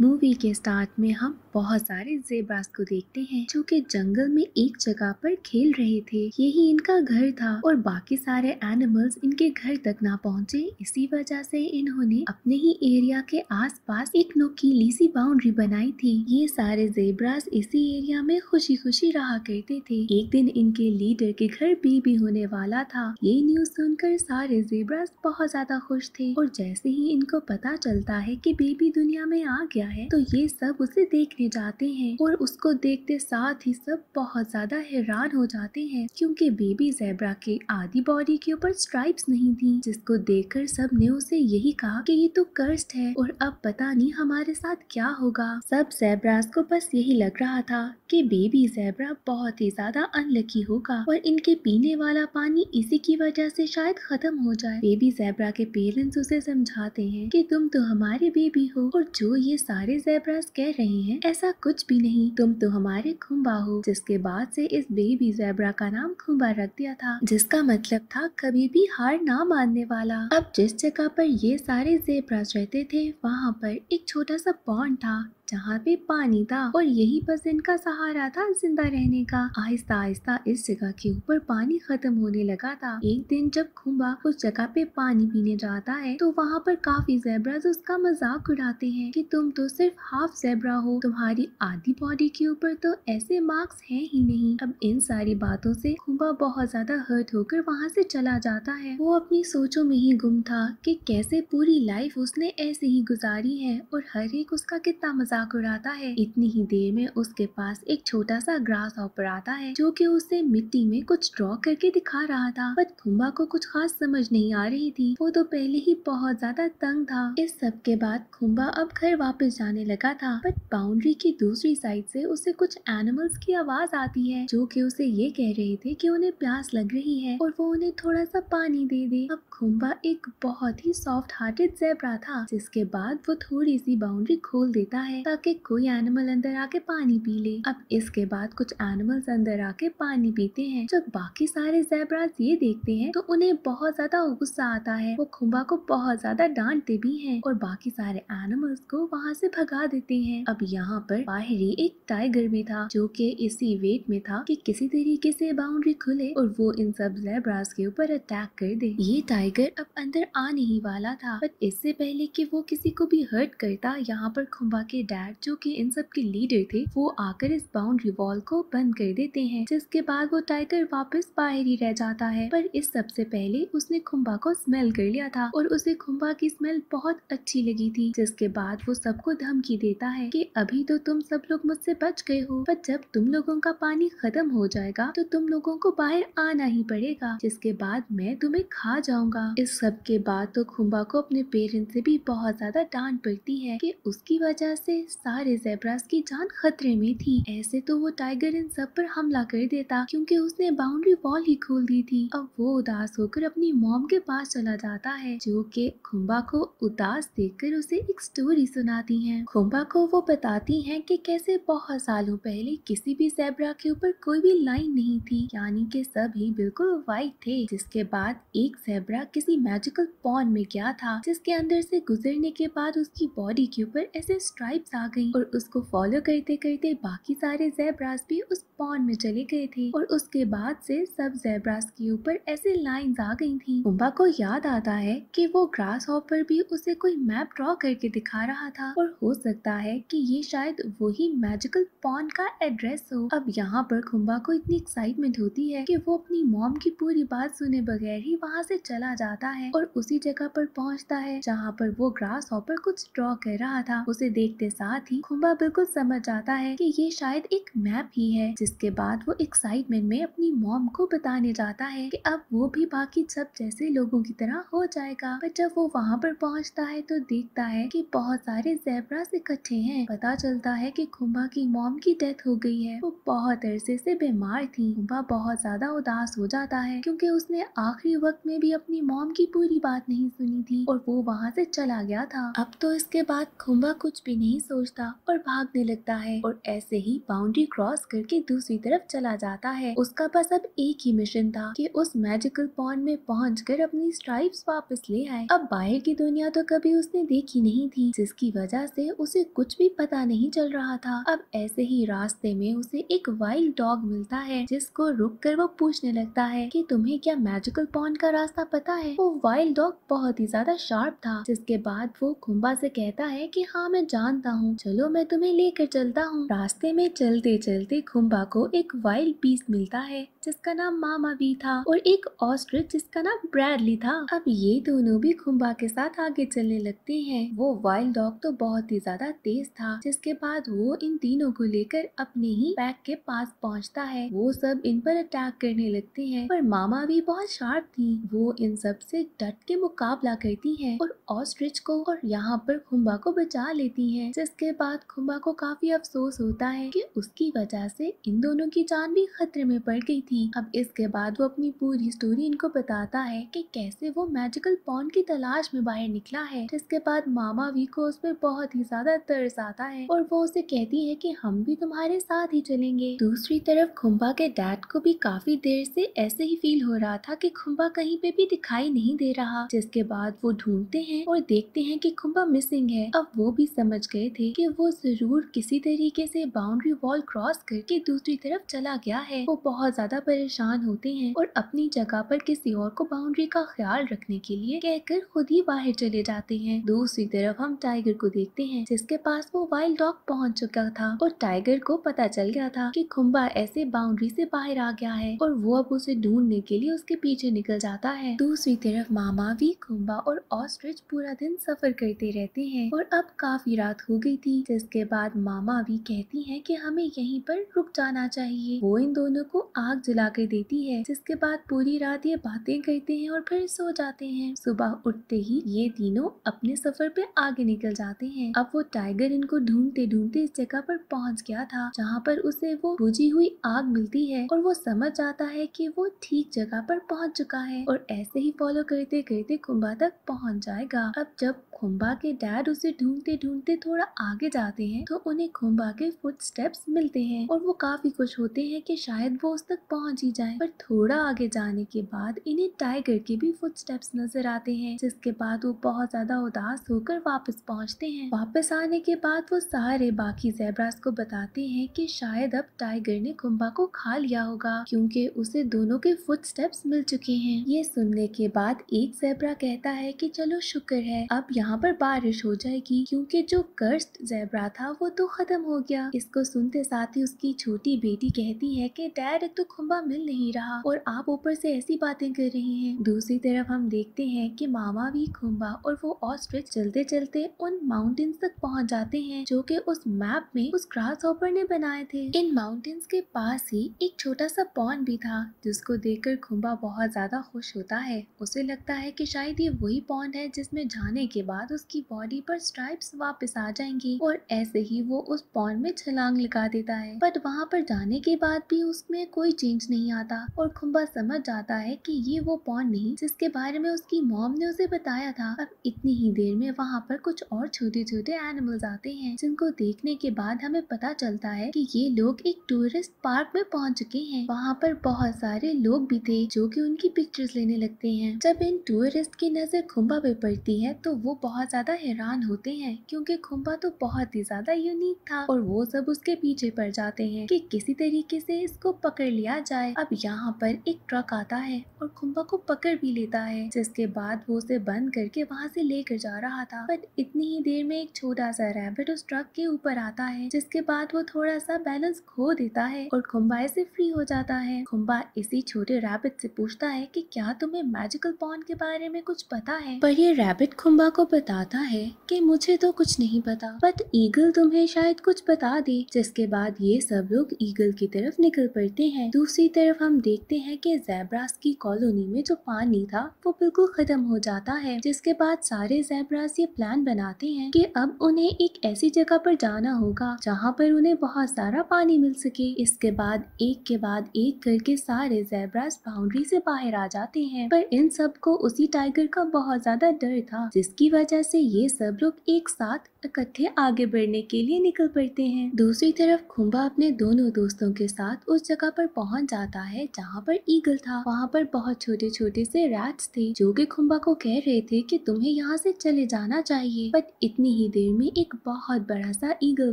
movie के start में हम बहुत सारे जेब्रास को देखते हैं जो कि जंगल में एक जगह पर खेल रहे थे यही इनका घर था और बाकी सारे एनिमल्स इनके घर तक ना पहुंचे इसी वजह से इन्होंने अपने ही एरिया के आसपास एक नुकीली सी बाउंड्री बनाई थी ये सारे जेब्रास इसी एरिया में खुशी खुशी रहा करते थे एक दिन इनके लीडर के घर बेबी होने वाला था ये न्यूज सुनकर सारे जेब्रास बहुत ज्यादा खुश थे और जैसे ही इनको पता चलता है की बेबी दुनिया में आ गया है तो ये सब उसे देखने जाते हैं और उसको देखते साथ ही सब बहुत ज्यादा हैरान हो जाते हैं क्योंकि बेबी जेब्रा के आधी बॉडी के ऊपर स्ट्राइप्स नहीं थी जिसको कर सब ने उसे यही कहा कि ये तो कर्स्ट है और अब पता नहीं हमारे साथ क्या होगा सब जेब्रास को बस यही लग रहा था कि बेबी जेबरा बहुत ही ज्यादा अनलकी होगा और इनके पीने वाला पानी इसी की वजह से शायद खत्म हो जाए बेबी जेब्रा के पेरेंट्स उसे समझाते हैं कि तुम तो हमारे बेबी हो और जो ये सारे सारे जेबरास कह रहे हैं ऐसा कुछ भी नहीं तुम तो हमारे खुम्बा हो जिसके बाद से इस बेबी जेबरा का नाम खुम्बा रख दिया था जिसका मतलब था कभी भी हार ना मानने वाला अब जिस जगह पर ये सारे जेबरास रहते थे वहाँ पर एक छोटा सा पॉन्ड था जहाँ पे पानी था और यही बस इनका सहारा था जिंदा रहने का आहिस्ता आहिस्ता इस जगह के ऊपर पानी खत्म होने लगा था एक दिन जब खुम्बा उस जगह पे पानी पीने जाता है तो वहाँ पर काफी जेबराज उसका मजाक उड़ाते हैं कि तुम तो सिर्फ हाफ जेबरा हो तुम्हारी आधी बॉडी के ऊपर तो ऐसे मार्क्स हैं ही नहीं अब इन सारी बातों से खुम्बा बहुत ज्यादा हर्ट होकर वहाँ से चला जाता है वो अपनी सोचों में ही गुम था की कैसे पूरी लाइफ उसने ऐसे ही गुजारी है और हर एक उसका कितना मजाक उड़ाता है इतनी ही देर में उसके पास एक छोटा सा ग्रास ऑपर आता है जो कि उसे मिट्टी में कुछ ड्रॉ करके दिखा रहा था बट खुम्बा को कुछ खास समझ नहीं आ रही थी वो तो पहले ही बहुत ज्यादा तंग था इस सब के बाद खुम्बा अब घर वापस जाने लगा था बट बाउंड्री की दूसरी साइड से उसे कुछ एनिमल्स की आवाज आती है जो कि उसे ये कह रहे थे कि उन्हें प्यास लग रही है और वो उन्हें थोड़ा सा पानी दे दे अब खुम्बा एक बहुत ही सॉफ्ट हार्टेड जेबरा था जिसके बाद वो थोड़ी सी बाउंड्री खोल देता है ताकि कोई एनिमल अंदर आके पानी पी ले अब इसके बाद कुछ एनिमल्स अंदर आके पानी पीते हैं जब बाकी सारे जैबराज ये देखते हैं तो उन्हें बहुत ज्यादा गुस्सा आता है वो खुम्बा को बहुत ज्यादा डांटते भी हैं और बाकी सारे एनिमल्स को वहाँ से भगा देते हैं अब यहाँ पर बाहरी एक टाइगर भी था जो कि इसी वेट में था कि किसी तरीके से बाउंड्री खुले और वो इन सब जैबराज के ऊपर अटैक कर दे ये टाइगर अब अंदर आ नहीं वाला था बट इससे पहले कि वो किसी को भी हर्ट करता यहाँ पर खुम्बा के डैड डैड जो कि इन सब के लीडर थे वो आकर इस बाउंड रिवॉल्व को बंद कर देते हैं जिसके बाद वो टाइगर वापस बाहर ही रह जाता है पर इस सबसे पहले उसने खुम्बा को स्मेल कर लिया था और उसे खुम्बा की स्मेल बहुत अच्छी लगी थी जिसके बाद वो सबको धमकी देता है की अभी तो तुम सब लोग मुझसे बच गए हो पर जब तुम लोगों का पानी खत्म हो जाएगा तो तुम लोगों को बाहर आना ही पड़ेगा जिसके बाद मैं तुम्हें खा जाऊंगा इस सब के बाद तो खुम्बा को अपने पेरेंट्स से भी बहुत ज्यादा डांट पड़ती है कि उसकी वजह से सारे जेब्रास की जान खतरे में थी ऐसे तो वो टाइगर इन सब पर हमला कर देता क्योंकि उसने बाउंड्री वॉल ही खोल दी थी अब वो उदास होकर अपनी मॉम के पास चला जाता है जो कि खुम्बा को उदास देखकर उसे एक स्टोरी सुनाती है खुम्बा को वो बताती है कि कैसे बहुत सालों पहले किसी भी जेब्रा के ऊपर कोई भी लाइन नहीं थी यानी सब सभी बिल्कुल वाइट थे जिसके बाद एक जेब्रा किसी मैजिकल पॉन में गया था जिसके अंदर से गुजरने के बाद उसकी बॉडी के ऊपर ऐसे स्ट्राइप वापस आ गई और उसको फॉलो करते करते बाकी सारे जेब्रास भी उस पॉन में चले गए थे और उसके बाद से सब जैबराज के ऊपर ऐसे लाइंस आ गई थी कुंबा को याद आता है कि वो ग्रास हॉपर भी उसे कोई मैप ड्रॉ करके दिखा रहा था और हो सकता है कि ये शायद वही मैजिकल पॉन का एड्रेस हो अब यहाँ पर खुम्बा को इतनी एक्साइटमेंट होती है कि वो अपनी मॉम की पूरी बात सुने बगैर ही वहाँ से चला जाता है और उसी जगह पर पहुँचता है जहाँ पर वो ग्रास हॉपर कुछ ड्रॉ कर रहा था उसे देखते साथ ही खुम्बा बिल्कुल समझ जाता है कि ये शायद एक मैप ही है जिसके बाद वो एक्साइटमेंट में अपनी मॉम को बताने जाता है कि अब वो भी बाकी सब जैसे लोगों की तरह हो जाएगा पर जब वो वहाँ पर पहुँचता है तो देखता है कि बहुत सारे जेबरास इकट्ठे हैं पता चलता है कि खुम्बा की मॉम की डेथ हो गई है वो बहुत अरसे से बीमार थी खुम्बा बहुत ज्यादा उदास हो जाता है क्योंकि उसने आखिरी वक्त में भी अपनी मॉम की पूरी बात नहीं सुनी थी और वो वहाँ से चला गया था अब तो इसके बाद खुम्बा कुछ भी नहीं सोचता और भागने लगता है और ऐसे ही बाउंड्री क्रॉस करके दूसरी तरफ चला जाता है उसका बस अब एक ही मिशन था कि उस मैजिकल पॉन्ड में पहुँच कर अपनी स्ट्राइप्स वापस ले आए अब बाहर की दुनिया तो कभी उसने देखी नहीं थी जिसकी वजह से उसे कुछ भी पता नहीं चल रहा था अब ऐसे ही रास्ते में उसे एक वाइल्ड डॉग मिलता है जिसको रुक कर वो पूछने लगता है कि तुम्हें क्या मैजिकल पॉन्ड का रास्ता पता है वो वाइल्ड डॉग बहुत ही ज्यादा शार्प था जिसके बाद वो खुम्बा से कहता है कि हाँ मैं जानता हूँ हूँ चलो मैं तुम्हें लेकर चलता हूँ रास्ते में चलते चलते खुम्बा को एक वाइल्ड पीस मिलता है जिसका नाम मामा भी था और एक ऑस्ट्रिच जिसका नाम ब्रैडली था अब ये दोनों भी खुम्बा के साथ आगे चलने लगते हैं वो वाइल्ड डॉग तो बहुत ही ज्यादा तेज था जिसके बाद वो इन तीनों को लेकर अपने ही बैग के पास पहुँचता है वो सब इन पर अटैक करने लगते हैं पर मामा भी बहुत शार्प थी वो इन सब से डट के मुकाबला करती है और ऑस्ट्रिच को और यहाँ पर खुम्बा को बचा लेती है जिस इसके बाद खुम्बा को काफी अफसोस होता है कि उसकी वजह से इन दोनों की जान भी खतरे में पड़ गई थी अब इसके बाद वो अपनी पूरी स्टोरी इनको बताता है कि कैसे वो मैजिकल पॉन की तलाश में बाहर निकला है जिसके बाद मामा वी को उस पर बहुत ही ज्यादा तरस आता है और वो उसे कहती है की हम भी तुम्हारे साथ ही चलेंगे दूसरी तरफ खुम्बा के डैड को भी काफी देर से ऐसे ही फील हो रहा था की खुम्बा कहीं पे भी दिखाई नहीं दे रहा जिसके बाद वो ढूंढते हैं और देखते हैं कि खुम्बा मिसिंग है अब वो भी समझ गए थे थे कि वो जरूर किसी तरीके से बाउंड्री वॉल क्रॉस करके दूसरी तरफ चला गया है वो बहुत ज्यादा परेशान होते हैं और अपनी जगह पर किसी और को बाउंड्री का ख्याल रखने के लिए कहकर खुद ही बाहर चले जाते हैं दूसरी तरफ हम टाइगर को देखते हैं जिसके पास वो वाइल्ड डॉग पहुंच चुका था और टाइगर को पता चल गया था कि खुम्बा ऐसे बाउंड्री से बाहर आ गया है और वो अब उसे ढूंढने के लिए उसके पीछे निकल जाता है दूसरी तरफ मामा भी खुम्बा और ऑस्ट्रिच पूरा दिन सफर करते रहते हैं और अब काफी रात हो गई हुई थी जिसके बाद मामा भी कहती है कि हमें यहीं पर रुक जाना चाहिए वो इन दोनों को आग जला कर देती है जिसके बाद पूरी रात ये बातें करते हैं और फिर सो जाते हैं सुबह उठते ही ये तीनों अपने सफर पे आगे निकल जाते हैं अब वो टाइगर इनको ढूंढते ढूंढते इस जगह पर पहुंच गया था जहाँ पर उसे वो बुझी हुई आग मिलती है और वो समझ जाता है कि वो ठीक जगह पर पहुंच चुका है और ऐसे ही फॉलो करते करते कुंभा तक पहुंच जाएगा अब जब खुम्बा के डैड उसे ढूंढते ढूंढते थोड़ा आगे जाते हैं तो उन्हें खुम्बा के फुट स्टेप्स मिलते हैं और वो काफी खुश होते हैं कि शायद वो उस तक पहुंच ही जाए पर थोड़ा आगे जाने के बाद इन्हें टाइगर के भी फुट स्टेप्स नजर आते हैं जिसके बाद वो बहुत ज्यादा उदास होकर वापस पहुँचते हैं वापस आने के बाद वो सारे बाकी जेबरास को बताते हैं कि शायद अब टाइगर ने खुम्बा को खा लिया होगा क्योंकि उसे दोनों के फुट स्टेप्स मिल चुके हैं ये सुनने के बाद एक जेबरा कहता है कि चलो शुक्र है अब यहाँ यहाँ पर बारिश हो जाएगी क्योंकि जो कर्स्ट जैबरा था वो तो खत्म हो गया इसको सुनते साथ ही उसकी छोटी बेटी कहती है कि डैड तो खुम्बा मिल नहीं रहा और आप ऊपर से ऐसी बातें कर रहे हैं दूसरी तरफ हम देखते हैं कि मामा भी खुम्बा और वो ऑस्ट्रिच चलते चलते उन माउंटेन्स तक पहुँच जाते हैं जो की उस मैप में उस ग्रास हॉपर ने बनाए थे इन माउंटेन्स के पास ही एक छोटा सा पॉन्ड भी था जिसको देख कर खुम्बा बहुत ज्यादा खुश होता है उसे लगता है की शायद ये वही पॉन्ड है जिसमे जाने के बाद बाद उसकी बॉडी पर स्ट्राइप्स वापस आ जाएंगी और ऐसे ही वो उस पॉन में छलांग लगा देता है बट वहाँ पर जाने के बाद भी उसमें कोई चेंज नहीं आता और खुम्बा समझ जाता है कि ये वो पॉन नहीं जिसके बारे में उसकी मॉम ने उसे बताया था अब इतनी ही देर में वहाँ पर कुछ और छोटे छोटे एनिमल्स आते हैं जिनको देखने के बाद हमें पता चलता है की ये लोग एक टूरिस्ट पार्क में पहुँच चुके हैं वहाँ पर बहुत सारे लोग भी थे जो की उनकी पिक्चर्स लेने लगते हैं जब इन टूरिस्ट की नजर खुम्बा पे पड़ती है तो वो बहुत ज़्यादा हैरान होते हैं क्योंकि खुम्बा तो बहुत ही ज़्यादा यूनिक था और वो सब उसके पीछे पड़ जाते हैं कि किसी तरीके से इसको पकड़ लिया जाए अब यहाँ पर एक ट्रक आता है और खुम्बा को पकड़ भी लेता है जिसके बाद वो उसे बंद करके वहाँ से लेकर जा रहा था बट इतनी ही देर में एक छोटा सा रैबिट उस ट्रक के ऊपर आता है जिसके बाद वो थोड़ा सा बैलेंस खो देता है और खुम्बा इसे फ्री हो जाता है खुम्बा इसी छोटे रैबिट से पूछता है कि क्या तुम्हें मैजिकल पॉन के बारे में कुछ पता है पर ये रैबिट खुम्बा को बताता है कि मुझे तो कुछ नहीं पता बट ईगल तुम्हें शायद कुछ बता दे जिसके बाद ये सब लोग ईगल की तरफ निकल पड़ते हैं दूसरी तरफ हम देखते हैं कि जैब्रास की कॉलोनी में जो पानी था वो बिल्कुल खत्म हो जाता है जिसके बाद सारे जैब्रास ये प्लान बनाते हैं कि अब उन्हें एक ऐसी जगह पर जाना होगा जहाँ पर उन्हें बहुत सारा पानी मिल सके इसके बाद एक के बाद एक करके सारे जैब्रास बाउंड्री से बाहर आ जाते हैं पर इन सब को उसी टाइगर का बहुत ज्यादा डर था जिसकी वजह वजह से ये सब लोग एक साथ इकट्ठे आगे बढ़ने के लिए निकल पड़ते हैं दूसरी तरफ खुम्बा अपने दोनों दोस्तों के साथ उस जगह पर पहुंच जाता है जहाँ पर ईगल था वहाँ पर बहुत छोटे छोटे से रैट्स थे जो कि खुम्बा को कह रहे थे कि तुम्हें यहाँ से चले जाना चाहिए बट इतनी ही देर में एक बहुत बड़ा सा ईगल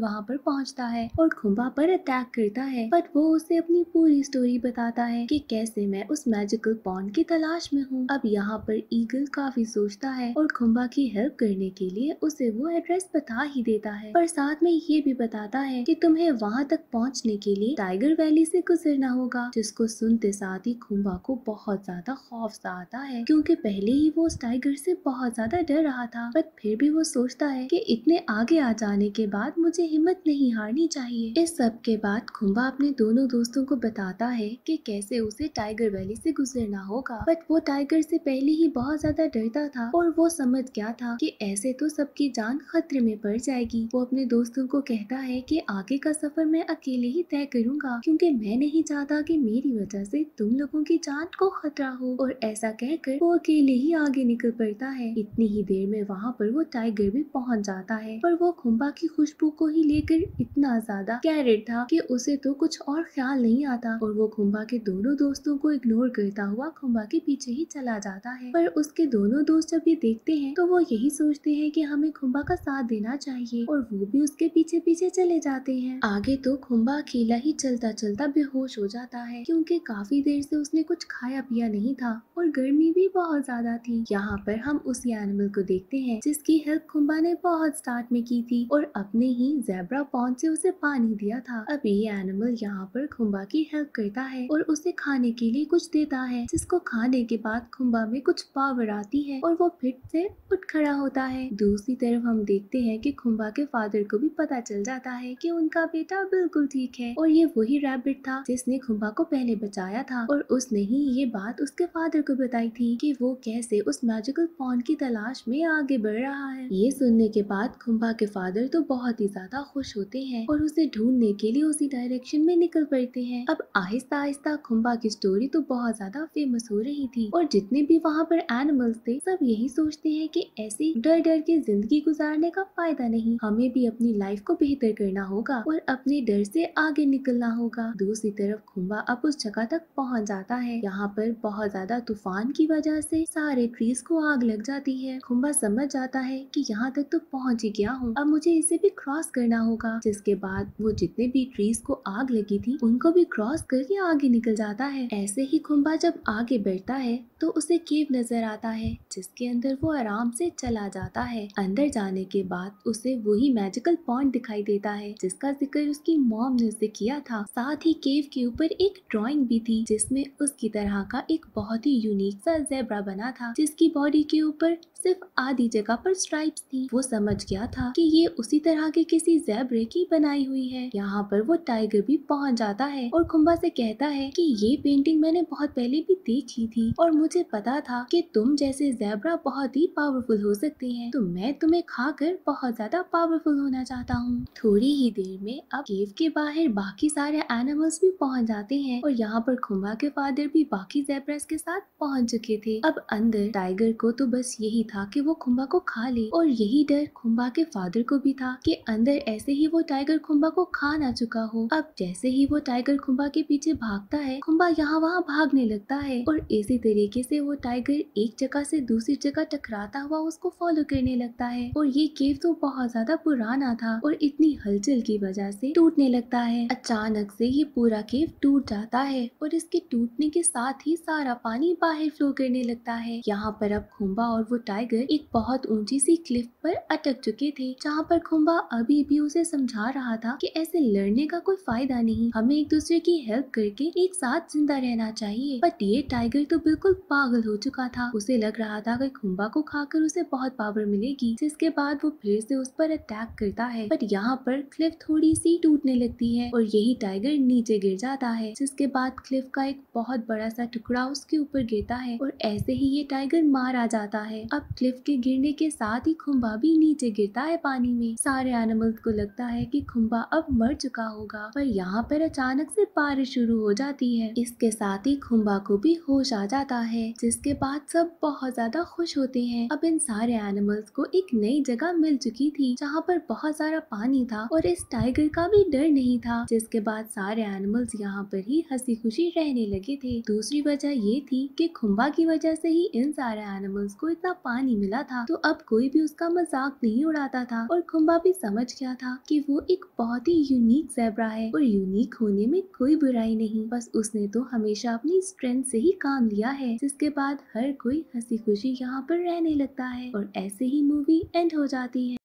वहाँ पर पहुँचता है और खुम्बा पर अटैक करता है बट वो उसे अपनी पूरी स्टोरी बताता है की कैसे मैं उस मैजिकल पॉन्ड की तलाश में हूँ अब यहाँ पर ईगल काफी सोचता है और खुम्बा की हेल्प करने के लिए उसे वो एड्रेस बता ही देता है और साथ में ये भी बताता है कि तुम्हें वहाँ तक पहुँचने के लिए टाइगर वैली से गुजरना होगा जिसको सुनते साथ ही खुम्बा को बहुत ज्यादा खौफ सा आता है क्योंकि पहले ही वो उस टाइगर से बहुत ज्यादा डर रहा था बट फिर भी वो सोचता है कि इतने आगे आ जाने के बाद मुझे हिम्मत नहीं हारनी चाहिए इस सब के बाद खुम्बा अपने दोनों दोस्तों को बताता है कि कैसे उसे टाइगर वैली से गुजरना होगा बट वो टाइगर से पहले ही बहुत ज्यादा डरता था और वो समझ गया था था कि ऐसे तो सबकी जान खतरे में पड़ जाएगी वो अपने दोस्तों को कहता है कि आगे का सफर मैं अकेले ही तय करूंगा क्योंकि मैं नहीं चाहता कि मेरी वजह से तुम लोगों की जान को खतरा हो और ऐसा कहकर वो अकेले ही आगे निकल पड़ता है इतनी ही देर में वहाँ पर वो टाइगर भी पहुँच जाता है पर वो खुम्बा की खुशबू को ही लेकर इतना ज्यादा कैरेट था की उसे तो कुछ और ख्याल नहीं आता और वो खुम्बा के दोनों दोस्तों को इग्नोर करता हुआ खुम्बा के पीछे ही चला जाता है पर उसके दोनों दोस्त जब ये देखते हैं तो वो ये यही सोचते हैं कि हमें खुम्बा का साथ देना चाहिए और वो भी उसके पीछे पीछे चले जाते हैं आगे तो खुम्बा अकेला ही चलता चलता बेहोश हो जाता है क्योंकि काफी देर से उसने कुछ खाया पिया नहीं था और गर्मी भी बहुत ज्यादा थी यहाँ पर हम उसी एनिमल को देखते हैं जिसकी हेल्प खुम्बा ने बहुत स्टार्ट में की थी और अपने ही जेबरा पॉन्ड से उसे पानी दिया था अब ये एनिमल यहाँ पर खुम्बा की हेल्प करता है और उसे खाने के लिए कुछ देता है जिसको खाने के बाद खुम्बा में कुछ पावर आती है और वो फिर से उठ खड़ा बड़ा होता है दूसरी तरफ हम देखते हैं कि खुम्बा के फादर को भी पता चल जाता है कि उनका बेटा बिल्कुल ठीक है और ये वही रैबिट था जिसने खुम्बा को पहले बचाया था और उसने ही ये बात उसके फादर को बताई थी कि वो कैसे उस मैजिकल पॉन की तलाश में आगे बढ़ रहा है ये सुनने के बाद खुम्बा के फादर तो बहुत ही ज्यादा खुश होते हैं और उसे ढूंढने के लिए उसी डायरेक्शन में निकल पड़ते हैं अब आहिस्ता आहिस्ता खुम्बा की स्टोरी तो बहुत ज्यादा फेमस हो रही थी और जितने भी वहाँ पर एनिमल्स थे सब यही सोचते हैं कि ऐसे ऐसी डर डर के जिंदगी गुजारने का फायदा नहीं हमें भी अपनी लाइफ को बेहतर करना होगा और अपने डर से आगे निकलना होगा दूसरी तरफ खुम्बा अब उस जगह तक पहुंच जाता है यहाँ पर बहुत ज्यादा तूफान की वजह से सारे ट्रीज को आग लग जाती है खुम्बा समझ जाता है कि यहाँ तक तो पहुँच ही गया हूँ अब मुझे इसे भी क्रॉस करना होगा जिसके बाद वो जितने भी ट्रीज को आग लगी थी उनको भी क्रॉस करके आगे निकल जाता है ऐसे ही खुम्बा जब आगे बढ़ता है तो उसे केव नजर आता है जिसके अंदर वो आराम से चल चला जाता है अंदर जाने के बाद उसे वही मैजिकल पॉइंट दिखाई देता है जिसका जिक्र उसकी मॉम ने उसे किया था साथ ही केव के ऊपर एक ड्राइंग भी थी जिसमें उसकी तरह का एक बहुत ही यूनिक सा जेबरा बना था जिसकी बॉडी के ऊपर सिर्फ आधी जगह पर स्ट्राइप्स थी वो समझ गया था कि ये उसी तरह के किसी जेबरे की बनाई हुई है यहाँ पर वो टाइगर भी पहुँच जाता है और खुम्बा से कहता है कि ये पेंटिंग मैंने बहुत पहले भी देखी थी और मुझे पता था कि तुम जैसे जेबरा बहुत ही पावरफुल हो सकती है तो मैं तुम्हें खाकर बहुत ज्यादा पावरफुल होना चाहता हूँ थोड़ी ही देर में अब केव के बाहर बाकी सारे एनिमल्स भी पहुँच जाते हैं और यहाँ पर खुम्बा के फादर भी बाकी जेब्रास के साथ पहुँच चुके थे अब अंदर टाइगर को तो बस यही था की वो खुम्बा को खा ले और यही डर खुम्बा के फादर को भी था की अंदर ऐसे ही वो टाइगर खुम्बा को खा ना चुका हो अब जैसे ही वो टाइगर खुम्बा के पीछे भागता है खुम्बा यहाँ वहाँ भागने लगता है और इसी तरीके से वो टाइगर एक जगह से दूसरी जगह टकराता हुआ उस उसको फॉलो करने लगता है और ये केव तो बहुत ज्यादा पुराना था और इतनी हलचल की वजह से टूटने लगता है अचानक से ये पूरा केव टूट जाता है और इसके टूटने के साथ ही सारा पानी बाहर फ्लो करने लगता है यहाँ पर अब खुम्बा और वो टाइगर एक बहुत ऊंची सी क्लिफ पर अटक चुके थे जहाँ पर खुम्बा अभी भी उसे समझा रहा था कि ऐसे लड़ने का कोई फायदा नहीं हमें एक दूसरे की हेल्प करके एक साथ जिंदा रहना चाहिए बट ये टाइगर तो बिल्कुल पागल हो चुका था उसे लग रहा था कि खुम्बा को खाकर उसे बहुत पावर मिलेगी जिसके बाद वो फिर से उस पर अटैक करता है बट यहाँ पर क्लिफ थोड़ी सी टूटने लगती है और यही टाइगर नीचे गिर जाता है जिसके बाद क्लिफ का एक बहुत बड़ा सा टुकड़ा उसके ऊपर गिरता है और ऐसे ही ये टाइगर मार आ जाता है अब क्लिफ के गिरने के साथ ही खुम्बा भी नीचे गिरता है पानी में सारे एनिमल्स को लगता है की खुम्बा अब मर चुका होगा पर यहाँ पर अचानक से बारिश शुरू हो जाती है इसके साथ ही खुम्बा को भी होश आ जाता है जिसके बाद सब बहुत ज्यादा खुश होते हैं अब इंसान सारे एनिमल्स को एक नई जगह मिल चुकी थी जहाँ पर बहुत सारा पानी था और इस टाइगर का भी डर नहीं था जिसके बाद सारे एनिमल्स यहाँ पर ही हंसी खुशी रहने लगे थे दूसरी वजह ये थी कि खुम्बा की वजह से ही इन सारे एनिमल्स को इतना पानी मिला था तो अब कोई भी उसका मजाक नहीं उड़ाता था और खुम्बा भी समझ गया था की वो एक बहुत ही यूनिक जैबरा है और यूनिक होने में कोई बुराई नहीं बस उसने तो हमेशा अपनी स्ट्रेंथ से ही काम लिया है जिसके बाद हर कोई हंसी खुशी यहाँ पर रहने लगता है है और ऐसे ही मूवी एंड हो जाती है